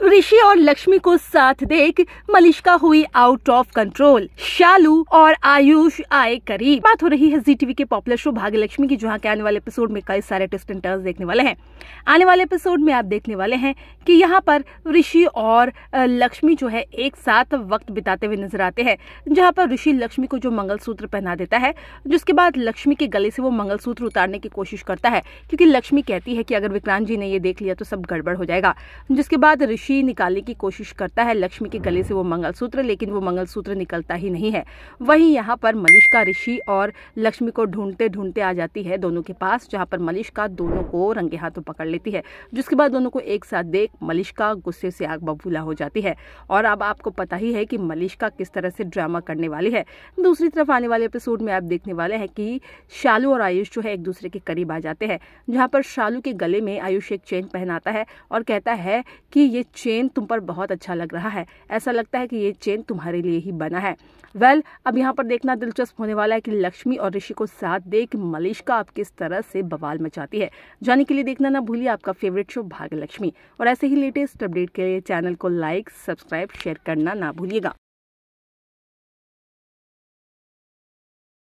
ऋषि और लक्ष्मी को साथ देख मलिश्का हुई आउट ऑफ कंट्रोल शालू और आयुष आए करीब बात हो रही है जी टीवी के पॉपुलर शो भाग्य लक्ष्मी की जहाँ के आने वाले एपिसोड में कई सारे टेस्ट एंड टर्स देखने वाले हैं आने वाले एपिसोड में आप देखने वाले हैं कि यहाँ पर ऋषि और लक्ष्मी जो है एक साथ वक्त बिताते हुए नजर आते हैं जहाँ पर ऋषि लक्ष्मी को जो मंगल पहना देता है जिसके बाद लक्ष्मी के गले से वो मंगल उतारने की कोशिश करता है क्योंकि लक्ष्मी कहती है कि अगर विक्रांत जी ने ये देख लिया तो सब गड़बड़ हो जाएगा जिसके बाद ऋषि खुशी निकालने की कोशिश करता है लक्ष्मी के गले से वो मंगलसूत्र लेकिन वो मंगलसूत्र निकलता ही नहीं है वहीं यहाँ पर मलिश्का ऋषि और लक्ष्मी को ढूंढते ढूंढते आ जाती है दोनों के पास जहाँ पर मलिश्का दोनों को रंगे हाथों पकड़ लेती है जिसके बाद दोनों को एक साथ देख मलिश्का गुस्से से आग बबूला हो जाती है और अब आपको पता ही है कि मलिश्का किस तरह से ड्रामा करने वाली है दूसरी तरफ आने वाले एपिसोड में आप देखने वाले हैं कि शालू और आयुष जो है एक दूसरे के करीब आ जाते हैं जहाँ पर शालू के गले में आयुष एक चेन पहनाता है और कहता है कि ये चेन तुम पर बहुत अच्छा लग रहा है ऐसा लगता है कि ये चेन तुम्हारे लिए ही बना है वेल well, अब यहाँ पर देखना दिलचस्प होने वाला है कि लक्ष्मी और ऋषि को साथ दे कि मलिश्का आप किस तरह से बवाल मचाती है जाने के लिए देखना ना भूलिए आपका फेवरेट शो भाग्य लक्ष्मी और ऐसे ही लेटेस्ट अपडेट के लिए चैनल को लाइक सब्सक्राइब शेयर करना ना भूलिएगा